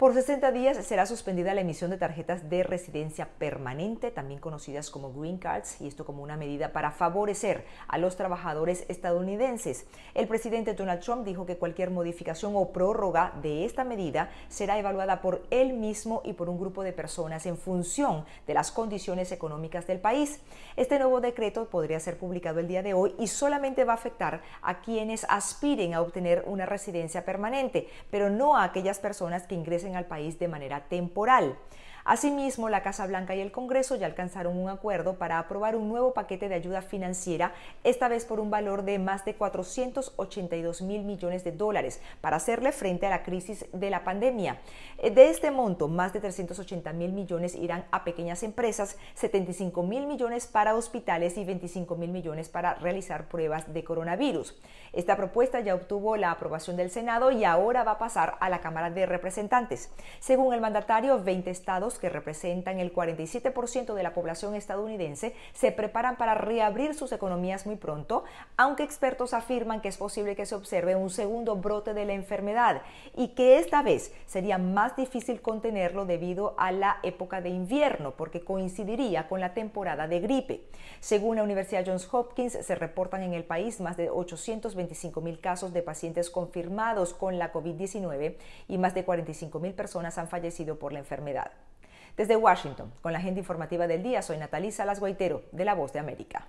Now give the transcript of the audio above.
Por 60 días será suspendida la emisión de tarjetas de residencia permanente, también conocidas como green cards, y esto como una medida para favorecer a los trabajadores estadounidenses. El presidente Donald Trump dijo que cualquier modificación o prórroga de esta medida será evaluada por él mismo y por un grupo de personas en función de las condiciones económicas del país. Este nuevo decreto podría ser publicado el día de hoy y solamente va a afectar a quienes aspiren a obtener una residencia permanente, pero no a aquellas personas que ingresen al país de manera temporal. Asimismo, la Casa Blanca y el Congreso ya alcanzaron un acuerdo para aprobar un nuevo paquete de ayuda financiera, esta vez por un valor de más de 482 mil millones de dólares, para hacerle frente a la crisis de la pandemia. Eh, de este monto, más de 380 mil millones irán a pequeñas empresas, 75 mil millones para hospitales y 25 mil millones para realizar pruebas de coronavirus. Esta propuesta ya obtuvo la aprobación del Senado y ahora va a pasar a la Cámara de Representantes. Según el mandatario, 20 estados que representan el 47% de la población estadounidense se preparan para reabrir sus economías muy pronto, aunque expertos afirman que es posible que se observe un segundo brote de la enfermedad y que esta vez sería más difícil contenerlo debido a la época de invierno, porque coincidiría con la temporada de gripe. Según la Universidad Johns Hopkins, se reportan en el país más de 825 mil casos de pacientes confirmados con la COVID-19 y más de 45 mil personas han fallecido por la enfermedad. Desde Washington, con la gente informativa del día, soy Natalisa Las Guaitero, de La Voz de América.